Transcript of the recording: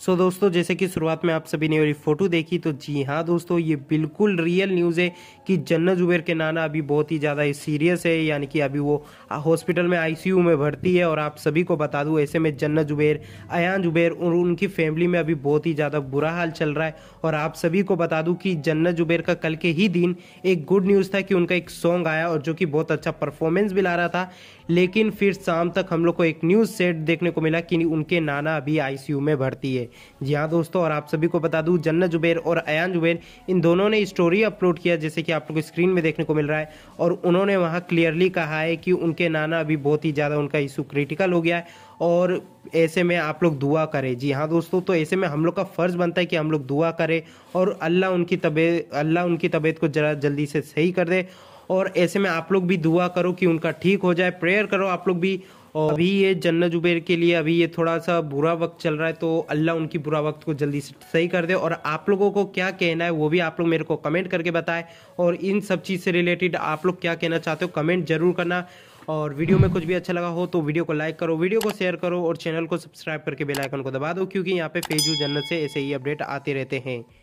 सो दोस्तों जैसे कि शुरुआत में आप सभी ने मेरी फ़ोटो देखी तो जी हाँ दोस्तों ये बिल्कुल रियल न्यूज़ है कि जन्नत जुबेर के नाना अभी बहुत ही ज़्यादा सीरियस है यानी कि अभी वो हॉस्पिटल में आईसीयू में भर्ती है और आप सभी को बता दूँ ऐसे में जन्नत जुबेर अयान जुबेर और उनकी फैमिली में अभी बहुत ही ज़्यादा बुरा हाल चल रहा है और आप सभी को बता दूँ कि जन्नत जुबेर का कल के ही दिन एक गुड न्यूज़ था कि उनका एक सॉन्ग आया और जो कि बहुत अच्छा परफॉर्मेंस भी ला रहा था लेकिन फिर शाम तक हम लोग को एक न्यूज़ सेट देखने को मिला कि उनके नाना अभी आईसीयू में भर्ती है जी हाँ दोस्तों और आप सभी को बता दूँ जन्नत जुबेर और अयान जुबेर इन दोनों ने स्टोरी अपलोड किया जैसे कि आप लोग स्क्रीन में देखने को मिल रहा है और उन्होंने वहाँ क्लियरली कहा है कि उनके नाना अभी बहुत ही ज़्यादा उनका इशू क्रिटिकल हो गया है और ऐसे में आप लोग दुआ करें जी हाँ दोस्तों तो ऐसे में हम लोग का फ़र्ज़ बनता है कि हम लोग दुआ करें और अल्लाह उनकी तबीयत अल्लाह उनकी तबीयत को ज़रा जल्दी से सही कर दे और ऐसे में आप लोग भी दुआ करो कि उनका ठीक हो जाए प्रेयर करो आप लोग भी और अभी ये जन्नत जुबेर के लिए अभी ये थोड़ा सा बुरा वक्त चल रहा है तो अल्लाह उनकी बुरा वक्त को जल्दी से सही कर दे और आप लोगों को क्या कहना है वो भी आप लोग मेरे को कमेंट करके बताएं और इन सब चीज़ से रिलेटेड आप लोग क्या कहना चाहते हो कमेंट जरूर करना और वीडियो में कुछ भी अच्छा लगा हो तो वीडियो को लाइक करो वीडियो को शेयर करो और चैनल को सब्सक्राइब करके बेलाइकन को दबा दो क्योंकि यहाँ पे फेजू जन्नत से ऐसे ही अपडेट आते रहते हैं